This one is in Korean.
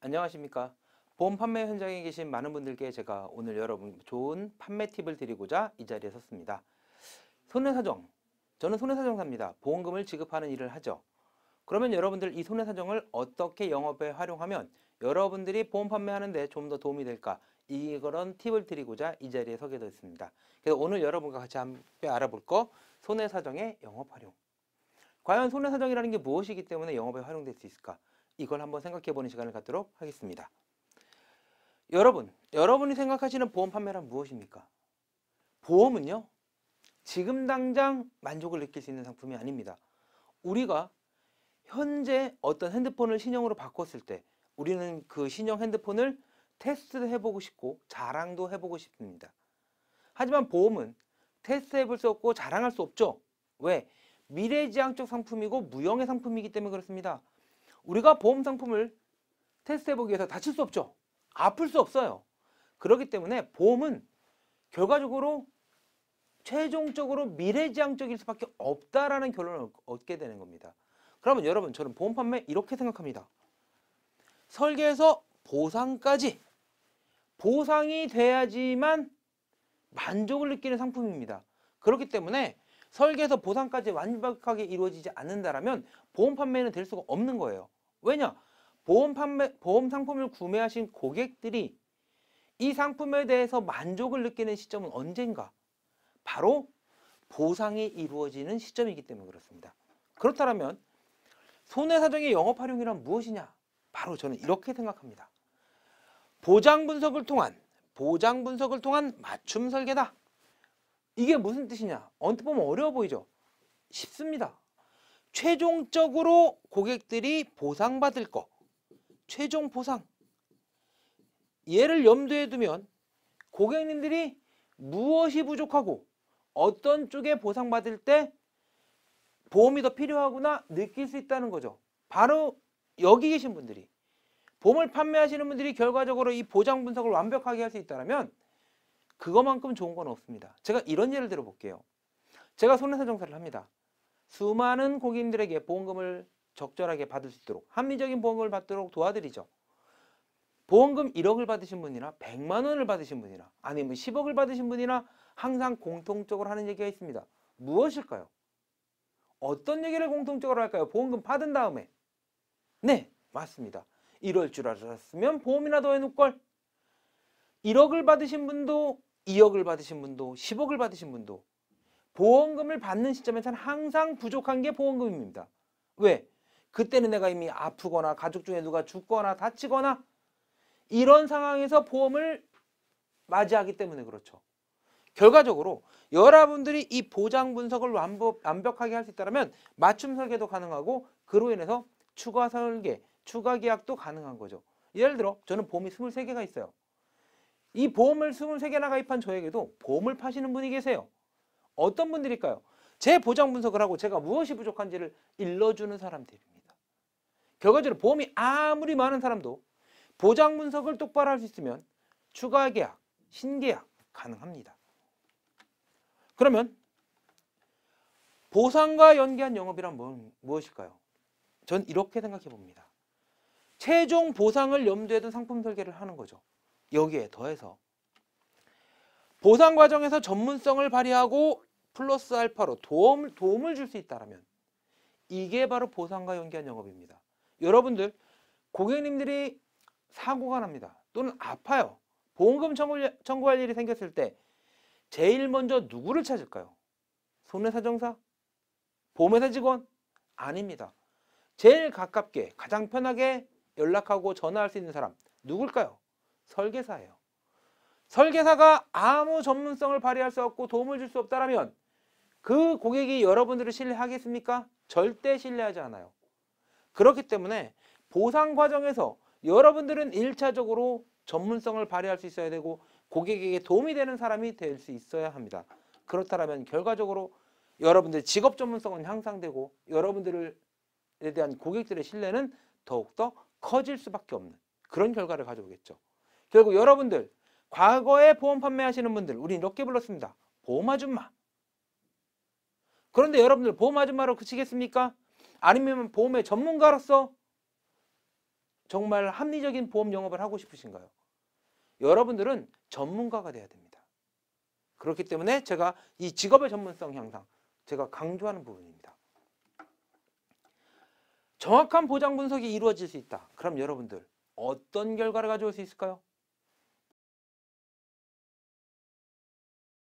안녕하십니까 보험 판매 현장에 계신 많은 분들께 제가 오늘 여러분 좋은 판매 팁을 드리고자 이 자리에 섰습니다 손해사정 저는 손해사정사입니다 보험금을 지급하는 일을 하죠 그러면 여러분들 이 손해사정을 어떻게 영업에 활용하면 여러분들이 보험 판매하는 데 좀 더 도움이 될까 이런 팁을 드리고자 이 자리에 서게 되었습니다 그래서 오늘 여러분과 같이 함께 알아볼 거 손해사정의 영업 활용 과연 손해사정이라는 게 무엇이기 때문에 영업에 활용될 수 있을까 이걸 한번 생각해 보는 시간을 갖도록 하겠습니다. 여러분, 여러분이 생각하시는 보험 판매란 무엇입니까? 보험은요, 지금 당장 만족을 느낄 수 있는 상품이 아닙니다. 우리가 현재 어떤 핸드폰을 신형으로 바꿨을 때 우리는 그 신형 핸드폰을 테스트도 해보고 싶고 자랑도 해보고 싶습니다. 하지만 보험은 테스트해볼 수 없고 자랑할 수 없죠. 왜? 미래지향적 상품이고 무형의 상품이기 때문에 그렇습니다. 우리가 보험 상품을 테스트해보기 위해서 다칠 수 없죠. 아플 수 없어요. 그렇기 때문에 보험은 결과적으로 최종적으로 미래지향적일 수밖에 없다라는 결론을 얻게 되는 겁니다. 그러면 여러분 저는 보험 판매 이렇게 생각합니다. 설계에서 보상까지 보상이 돼야지만 만족을 느끼는 상품입니다. 그렇기 때문에 설계에서 보상까지 완벽하게 이루어지지 않는다라면 보험 판매는 될 수가 없는 거예요. 왜냐? 보험 판매, 보험 상품을 구매하신 고객들이 이 상품에 대해서 만족을 느끼는 시점은 언젠가? 바로 보상이 이루어지는 시점이기 때문에 그렇습니다. 그렇다면 손해사정의 영업 활용이란 무엇이냐? 바로 저는 이렇게 생각합니다. 보장 분석을 통한 보장 분석을 통한 맞춤 설계다. 이게 무슨 뜻이냐? 언뜻 보면 어려워 보이죠? 쉽습니다. 최종적으로 고객들이 보상받을 거. 최종 보상. 얘를 염두에 두면 고객님들이 무엇이 부족하고 어떤 쪽에 보상받을 때 보험이 더 필요하구나 느낄 수 있다는 거죠. 바로 여기 계신 분들이 보험을 판매하시는 분들이 결과적으로 이 보장 분석을 완벽하게 할 수 있다면 그것만큼 좋은 건 없습니다. 제가 이런 예를 들어볼게요. 제가 손해사 정사를 합니다. 수많은 고객님들에게 보험금을 적절하게 받을 수 있도록 합리적인 보험금을 받도록 도와드리죠. 보험금 1억을 받으신 분이나 100만 원을 받으신 분이나 아니면 10억을 뭐 받으신 분이나 항상 공통적으로 하는 얘기가 있습니다. 무엇일까요? 어떤 얘기를 공통적으로 할까요? 보험금 받은 다음에 네 맞습니다. 이럴 줄 알았으면 보험이나 더 해놓을걸 1억을 받으신 분도 2억을 받으신 분도 10억을 받으신 분도 보험금을 받는 시점에서는 항상 부족한 게 보험금입니다. 왜? 그때는 내가 이미 아프거나 가족 중에 누가 죽거나 다치거나 이런 상황에서 보험을 맞이하기 때문에 그렇죠. 결과적으로 여러분들이 이 보장 분석을 완벽하게 할 수 있다면 맞춤 설계도 가능하고 그로 인해서 추가 설계, 추가 계약도 가능한 거죠. 예를 들어 저는 보험이 23개가 있어요. 이 보험을 23개나 가입한 저에게도 보험을 파시는 분이 계세요. 어떤 분들일까요? 제 보장 분석을 하고 제가 무엇이 부족한지를 일러주는 사람들입니다. 결과적으로 보험이 아무리 많은 사람도 보장 분석을 똑바로 할 수 있으면 추가 계약, 신계약 가능합니다. 그러면 보상과 연계한 영업이란 뭐, 무엇일까요? 전 이렇게 생각해 봅니다. 최종 보상을 염두에 둔 상품 설계를 하는 거죠. 여기에 더해서 보상 과정에서 전문성을 발휘하고 플러스 알파로 도움, 도움을 줄 수 있다면 이게 바로 보상과 연계한 영업입니다. 여러분들 고객님들이 사고가 납니다. 또는 아파요. 보험금 청구, 청구할 일이 생겼을 때 제일 먼저 누구를 찾을까요? 손해사정사? 보험회사 직원? 아닙니다. 제일 가깝게 가장 편하게 연락하고 전화할 수 있는 사람 누굴까요? 설계사예요. 설계사가 아무 전문성을 발휘할 수 없고 도움을 줄 수없다면그 고객이 여러분들을 신뢰하겠습니까? 절대 신뢰하지 않아요. 그렇기 때문에 보상 과정에서 여러분들은 일차적으로 전문성을 발휘할 수 있어야 되고 고객에게 도움이 되는 사람이 될 수 있어야 합니다. 그렇다면 결과적으로 여러분들의 직업 전문성은 향상되고 여러분들에 대한 고객들의 신뢰는 더욱더 커질 수밖에 없는 그런 결과를 가져오겠죠. 결국 여러분들 과거에 보험 판매하시는 분들 우린 이렇게 불렀습니다. 보험 아줌마. 그런데 여러분들 보험 아줌마로 그치겠습니까? 아니면 보험의 전문가로서 정말 합리적인 보험 영업을 하고 싶으신가요? 여러분들은 전문가가 돼야 됩니다. 그렇기 때문에 제가 이 직업의 전문성 향상 제가 강조하는 부분입니다. 정확한 보장 분석이 이루어질 수 있다. 그럼 여러분들 어떤 결과를 가져올 수 있을까요?